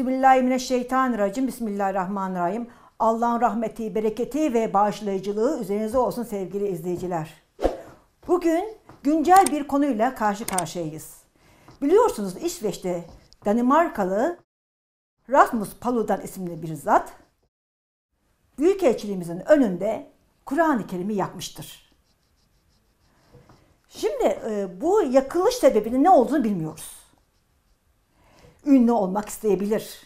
Euzubillahimineşşeytanirracim. Bismillahirrahmanirrahim. Allah'ın rahmeti, bereketi ve bağışlayıcılığı üzerinize olsun sevgili izleyiciler. Bugün güncel bir konuyla karşı karşıyayız. Biliyorsunuz İsveç'te Danimarkalı Rasmus Paludan isimli bir zat Büyükelçiliğimizin önünde Kur'an-ı Kerim'i yakmıştır. Şimdi e, bu yakılış sebebinin ne olduğunu bilmiyoruz ünlü olmak isteyebilir.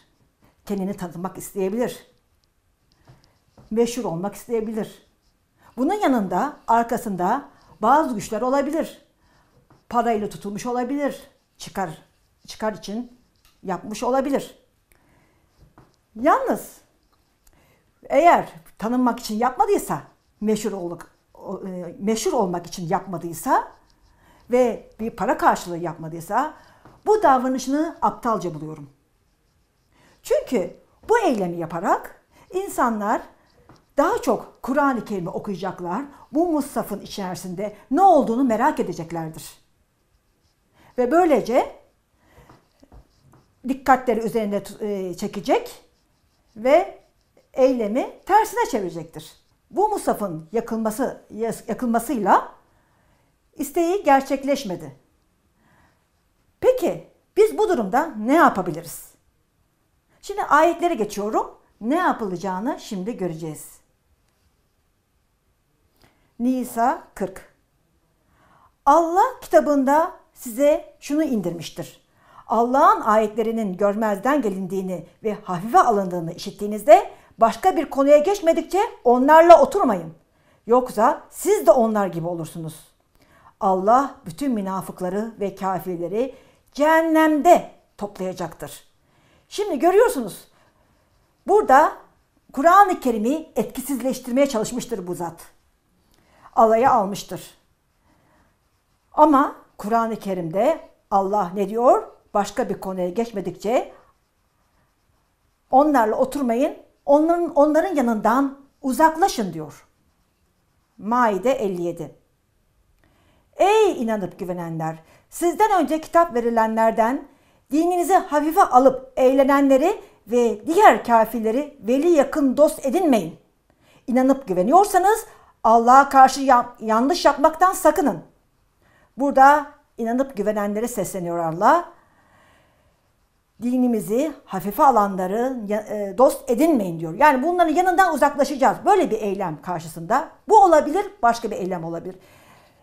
Kendini tanıtmak isteyebilir. Meşhur olmak isteyebilir. Bunun yanında arkasında bazı güçler olabilir. Parayla tutulmuş olabilir. Çıkar çıkar için yapmış olabilir. Yalnız eğer tanınmak için yapmadıysa, meşhur olmak e, meşhur olmak için yapmadıysa ve bir para karşılığı yapmadıysa bu davranışını aptalca buluyorum. Çünkü bu eylemi yaparak insanlar daha çok Kur'an-ı Kerim'i okuyacaklar. Bu Mustaf'ın içerisinde ne olduğunu merak edeceklerdir. Ve böylece dikkatleri üzerinde e, çekecek ve eylemi tersine çevirecektir. Bu Mustaf'ın yakılması, yakılmasıyla isteği gerçekleşmedi. Peki biz bu durumda ne yapabiliriz? Şimdi ayetlere geçiyorum. Ne yapılacağını şimdi göreceğiz. Nisa 40 Allah kitabında size şunu indirmiştir. Allah'ın ayetlerinin görmezden gelindiğini ve hafife alındığını işittiğinizde başka bir konuya geçmedikçe onlarla oturmayın. Yoksa siz de onlar gibi olursunuz. Allah bütün münafıkları ve kafirleri cehennemde toplayacaktır. Şimdi görüyorsunuz burada Kur'an-ı Kerim'i etkisizleştirmeye çalışmıştır bu zat. Alaya almıştır. Ama Kur'an-ı Kerim'de Allah ne diyor? Başka bir konuya geçmedikçe onlarla oturmayın, onların, onların yanından uzaklaşın diyor. Maide 57 Ey inanıp güvenenler! Sizden önce kitap verilenlerden dininizi hafife alıp eğlenenleri ve diğer kafirleri veli yakın dost edinmeyin. İnanıp güveniyorsanız Allah'a karşı ya- yanlış yapmaktan sakının. Burada inanıp güvenenlere sesleniyor Allah. Dinimizi hafife alanları e, dost edinmeyin diyor. Yani bunların yanından uzaklaşacağız. Böyle bir eylem karşısında. Bu olabilir, başka bir eylem olabilir.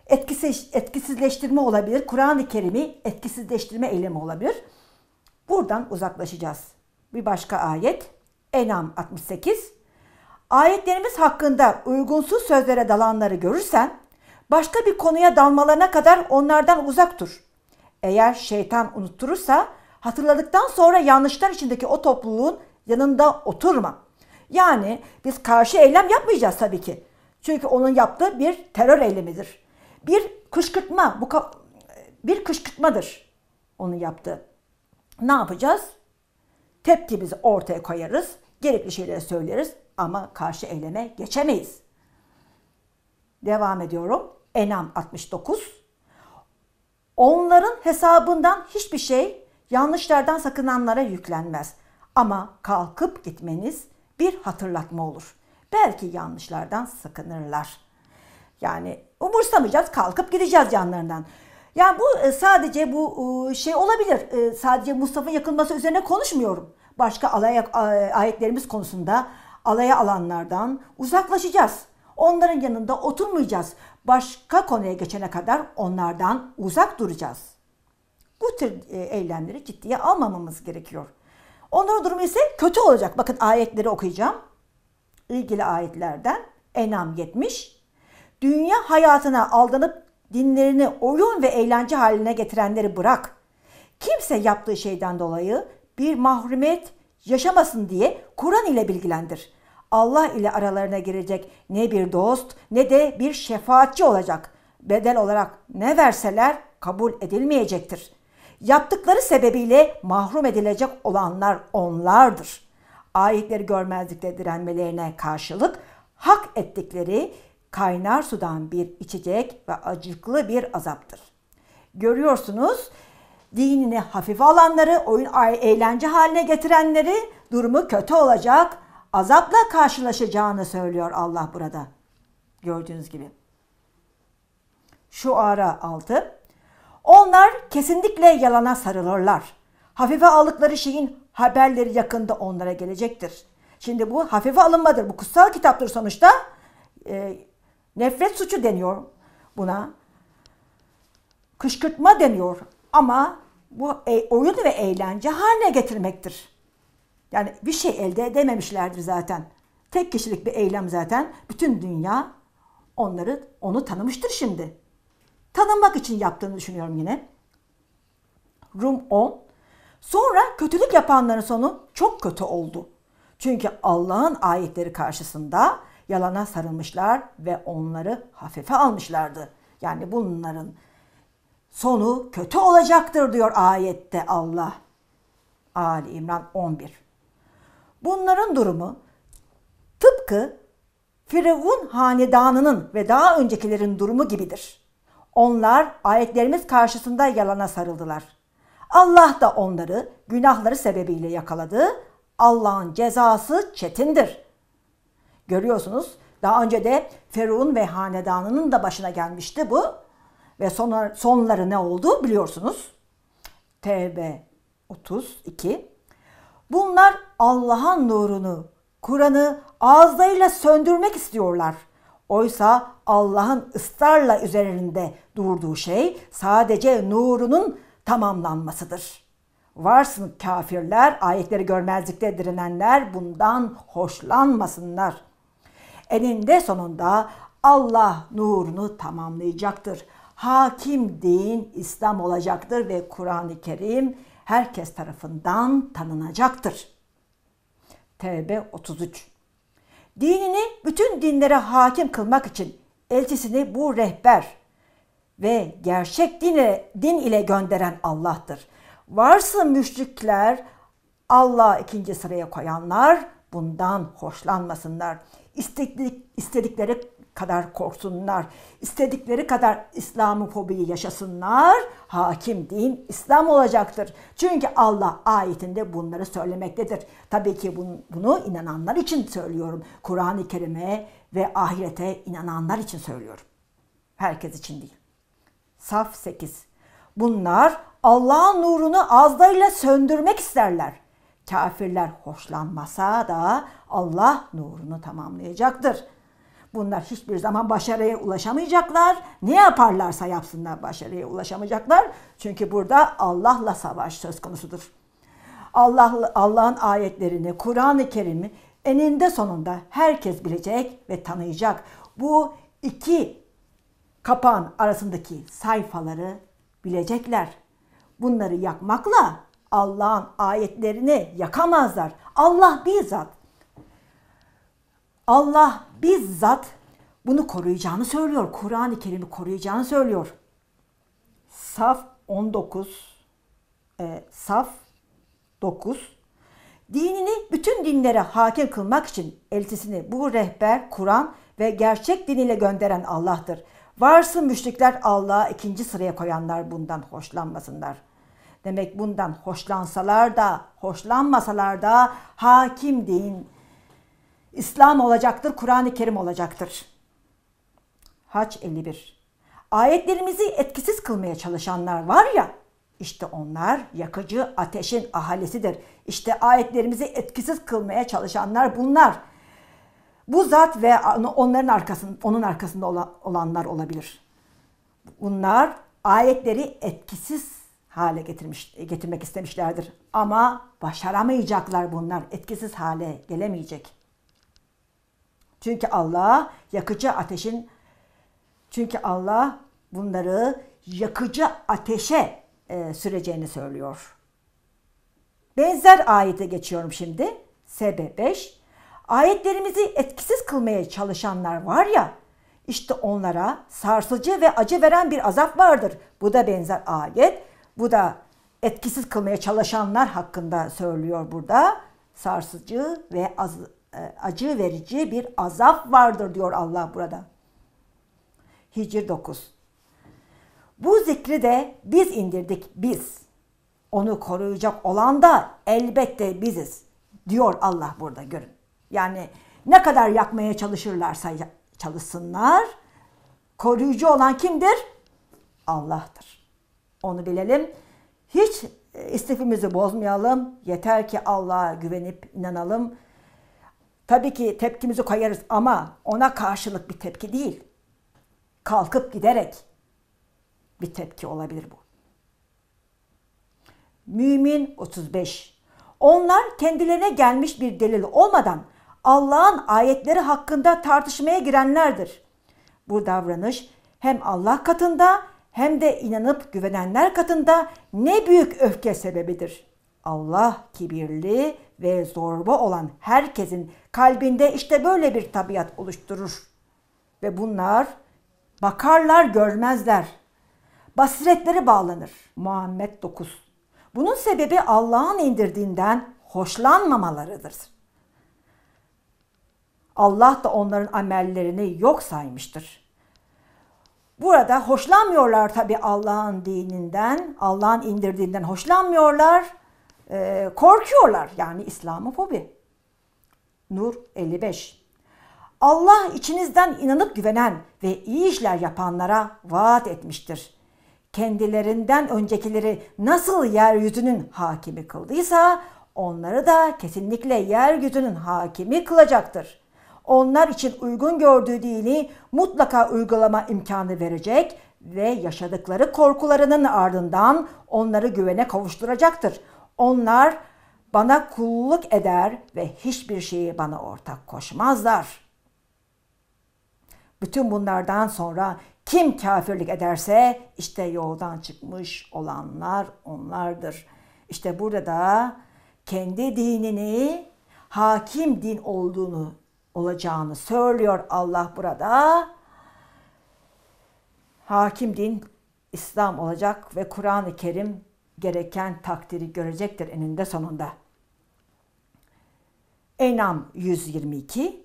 Etkisiz, etkisizleştirme olabilir. Kur'an-ı Kerim'i etkisizleştirme eylemi olabilir. Buradan uzaklaşacağız. Bir başka ayet. Enam 68. Ayetlerimiz hakkında uygunsuz sözlere dalanları görürsen, başka bir konuya dalmalarına kadar onlardan uzak dur. Eğer şeytan unutturursa, hatırladıktan sonra yanlışlar içindeki o topluluğun yanında oturma. Yani biz karşı eylem yapmayacağız tabii ki. Çünkü onun yaptığı bir terör eylemidir bir kışkırtma, bu bir kışkırtmadır onu yaptı. Ne yapacağız? Tepkimizi ortaya koyarız, gerekli şeyleri söyleriz ama karşı eyleme geçemeyiz. Devam ediyorum. Enam 69. Onların hesabından hiçbir şey yanlışlardan sakınanlara yüklenmez. Ama kalkıp gitmeniz bir hatırlatma olur. Belki yanlışlardan sakınırlar. Yani umursamayacağız, kalkıp gideceğiz yanlarından. Yani bu e, sadece bu e, şey olabilir. E, sadece Mustafa'nın yakılması üzerine konuşmuyorum. Başka alay ayetlerimiz konusunda alaya alanlardan uzaklaşacağız. Onların yanında oturmayacağız. Başka konuya geçene kadar onlardan uzak duracağız. Bu tür eylemleri ciddiye almamamız gerekiyor. Onların durumu ise kötü olacak. Bakın ayetleri okuyacağım. İlgili ayetlerden Enam 70, dünya hayatına aldanıp dinlerini oyun ve eğlence haline getirenleri bırak. Kimse yaptığı şeyden dolayı bir mahrumiyet yaşamasın diye Kur'an ile bilgilendir. Allah ile aralarına girecek ne bir dost ne de bir şefaatçi olacak. Bedel olarak ne verseler kabul edilmeyecektir. Yaptıkları sebebiyle mahrum edilecek olanlar onlardır. Ayetleri görmezlikle direnmelerine karşılık hak ettikleri kaynar sudan bir içecek ve acıklı bir azaptır. Görüyorsunuz dinini hafife alanları, oyun eğlence haline getirenleri durumu kötü olacak, azapla karşılaşacağını söylüyor Allah burada. Gördüğünüz gibi. Şu ara 6. Onlar kesinlikle yalana sarılırlar. Hafife aldıkları şeyin haberleri yakında onlara gelecektir. Şimdi bu hafife alınmadır. Bu kutsal kitaptır sonuçta. E, Nefret suçu deniyor buna. Kışkırtma deniyor ama bu e, oyun ve eğlence haline getirmektir. Yani bir şey elde edememişlerdir zaten. Tek kişilik bir eylem zaten. Bütün dünya onları onu tanımıştır şimdi. Tanınmak için yaptığını düşünüyorum yine. Rum 10. Sonra kötülük yapanların sonu çok kötü oldu. Çünkü Allah'ın ayetleri karşısında yalana sarılmışlar ve onları hafife almışlardı. Yani bunların sonu kötü olacaktır diyor ayette Allah. Ali İmran 11. Bunların durumu tıpkı Firavun hanedanının ve daha öncekilerin durumu gibidir. Onlar ayetlerimiz karşısında yalana sarıldılar. Allah da onları günahları sebebiyle yakaladı. Allah'ın cezası çetindir. Görüyorsunuz daha önce de Ferun ve hanedanının da başına gelmişti bu. Ve sonar, sonları ne oldu biliyorsunuz. TB 32. Bunlar Allah'ın nurunu, Kur'an'ı ağızlarıyla söndürmek istiyorlar. Oysa Allah'ın ısrarla üzerinde durduğu şey sadece nurunun tamamlanmasıdır. Varsın kafirler, ayetleri görmezlikte direnenler bundan hoşlanmasınlar.'' eninde sonunda Allah nurunu tamamlayacaktır. Hakim din İslam olacaktır ve Kur'an-ı Kerim herkes tarafından tanınacaktır. Tevbe 33 Dinini bütün dinlere hakim kılmak için elçisini bu rehber ve gerçek din ile, din ile gönderen Allah'tır. Varsın müşrikler, Allah ikinci sıraya koyanlar bundan hoşlanmasınlar.'' İstedik, istedikleri kadar korksunlar, istedikleri kadar İslamı İslamofobiyi yaşasınlar, hakim din İslam olacaktır. Çünkü Allah ayetinde bunları söylemektedir. Tabii ki bunu, bunu inananlar için söylüyorum. Kur'an-ı Kerim'e ve ahirete inananlar için söylüyorum. Herkes için değil. Saf 8. Bunlar Allah'ın nurunu azdayla söndürmek isterler. Kafirler hoşlanmasa da Allah nurunu tamamlayacaktır. Bunlar hiçbir zaman başarıya ulaşamayacaklar. Ne yaparlarsa yapsınlar başarıya ulaşamayacaklar. Çünkü burada Allah'la savaş söz konusudur. Allah Allah'ın ayetlerini, Kur'an-ı Kerim'i eninde sonunda herkes bilecek ve tanıyacak. Bu iki kapağın arasındaki sayfaları bilecekler. Bunları yakmakla. Allah'ın ayetlerini yakamazlar. Allah bizzat Allah bizzat bunu koruyacağını söylüyor. Kur'an-ı Kerim'i koruyacağını söylüyor. Saf 19 e, Saf 9 Dinini bütün dinlere hakim kılmak için elçisini bu rehber Kur'an ve gerçek diniyle gönderen Allah'tır. Varsın müşrikler Allah'a ikinci sıraya koyanlar bundan hoşlanmasınlar.'' Demek bundan hoşlansalar da hoşlanmasalar da hakim din İslam olacaktır, Kur'an-ı Kerim olacaktır. Haç 51. Ayetlerimizi etkisiz kılmaya çalışanlar var ya, işte onlar yakıcı ateşin ahalisidir. İşte ayetlerimizi etkisiz kılmaya çalışanlar bunlar. Bu zat ve onların arkasında, onun arkasında olanlar olabilir. Bunlar ayetleri etkisiz hale getirmiş, getirmek istemişlerdir. Ama başaramayacaklar bunlar. Etkisiz hale gelemeyecek. Çünkü Allah yakıcı ateşin çünkü Allah bunları yakıcı ateşe e, süreceğini söylüyor. Benzer ayete geçiyorum şimdi. Sebe 5. Ayetlerimizi etkisiz kılmaya çalışanlar var ya, işte onlara sarsıcı ve acı veren bir azap vardır. Bu da benzer ayet bu da etkisiz kılmaya çalışanlar hakkında söylüyor burada. Sarsıcı ve az, e, acı verici bir azap vardır diyor Allah burada. Hicr 9. Bu zikri de biz indirdik biz. Onu koruyacak olan da elbette biziz diyor Allah burada görün. Yani ne kadar yakmaya çalışırlarsa çalışsınlar koruyucu olan kimdir? Allah'tır. Onu bilelim. Hiç e, istifimizi bozmayalım. Yeter ki Allah'a güvenip inanalım. Tabii ki tepkimizi koyarız ama ona karşılık bir tepki değil. Kalkıp giderek bir tepki olabilir bu. Mümin 35. Onlar kendilerine gelmiş bir delil olmadan Allah'ın ayetleri hakkında tartışmaya girenlerdir. Bu davranış hem Allah katında hem de inanıp güvenenler katında ne büyük öfke sebebidir. Allah kibirli ve zorba olan herkesin kalbinde işte böyle bir tabiat oluşturur. Ve bunlar bakarlar görmezler. Basiretleri bağlanır. Muhammed 9 Bunun sebebi Allah'ın indirdiğinden hoşlanmamalarıdır. Allah da onların amellerini yok saymıştır. Burada hoşlanmıyorlar tabi Allah'ın dininden, Allah'ın indirdiğinden hoşlanmıyorlar. E, korkuyorlar yani İslamofobi. Nur 55 Allah içinizden inanıp güvenen ve iyi işler yapanlara vaat etmiştir. Kendilerinden öncekileri nasıl yeryüzünün hakimi kıldıysa onları da kesinlikle yeryüzünün hakimi kılacaktır onlar için uygun gördüğü dini mutlaka uygulama imkanı verecek ve yaşadıkları korkularının ardından onları güvene kavuşturacaktır. Onlar bana kulluk eder ve hiçbir şeyi bana ortak koşmazlar. Bütün bunlardan sonra kim kafirlik ederse işte yoldan çıkmış olanlar onlardır. İşte burada da kendi dinini hakim din olduğunu olacağını söylüyor Allah burada. Hakim din İslam olacak ve Kur'an-ı Kerim gereken takdiri görecektir eninde sonunda. Enam 122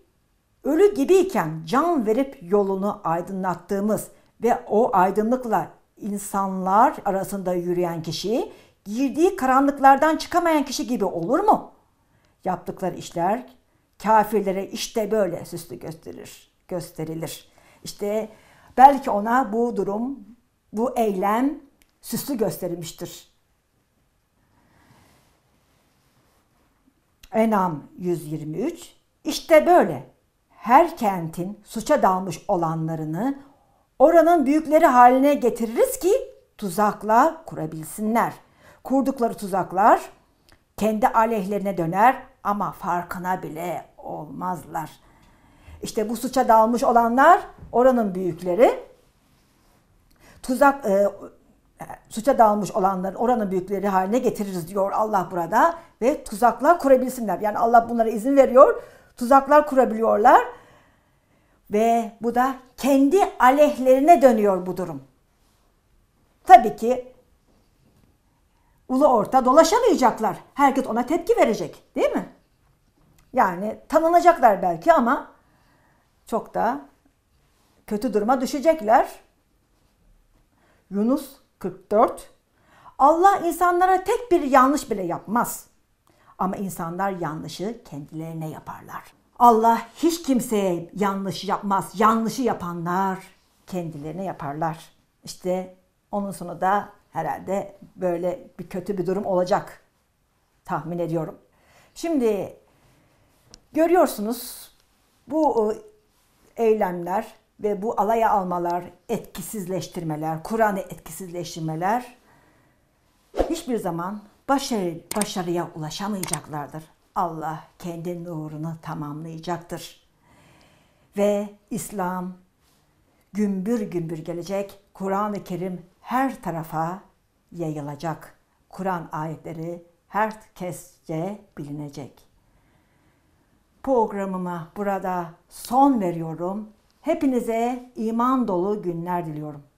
Ölü gibiyken can verip yolunu aydınlattığımız ve o aydınlıkla insanlar arasında yürüyen kişi girdiği karanlıklardan çıkamayan kişi gibi olur mu? Yaptıkları işler kafirlere işte böyle süslü gösterir, gösterilir. İşte belki ona bu durum, bu eylem süslü gösterilmiştir. Enam 123 İşte böyle her kentin suça dalmış olanlarını oranın büyükleri haline getiririz ki tuzakla kurabilsinler. Kurdukları tuzaklar kendi aleyhlerine döner, ama farkına bile olmazlar. İşte bu suça dalmış olanlar oranın büyükleri. Tuzak e, suça dalmış olanların oranın büyükleri haline getiririz diyor Allah burada ve tuzaklar kurabilsinler. Yani Allah bunlara izin veriyor. Tuzaklar kurabiliyorlar ve bu da kendi aleyhlerine dönüyor bu durum. Tabii ki ulu orta dolaşamayacaklar. Herkes ona tepki verecek değil mi? Yani tanınacaklar belki ama çok da kötü duruma düşecekler. Yunus 44 Allah insanlara tek bir yanlış bile yapmaz. Ama insanlar yanlışı kendilerine yaparlar. Allah hiç kimseye yanlışı yapmaz. Yanlışı yapanlar kendilerine yaparlar. İşte onun sonu da herhalde böyle bir kötü bir durum olacak tahmin ediyorum. Şimdi Görüyorsunuz bu e, eylemler ve bu alaya almalar, etkisizleştirmeler, Kur'an'ı etkisizleştirmeler hiçbir zaman başarı, başarıya ulaşamayacaklardır. Allah kendi nurunu tamamlayacaktır. Ve İslam gümbür gümbür gelecek. Kur'an-ı Kerim her tarafa yayılacak. Kur'an ayetleri herkesce bilinecek. Programımı burada son veriyorum. Hepinize iman dolu günler diliyorum.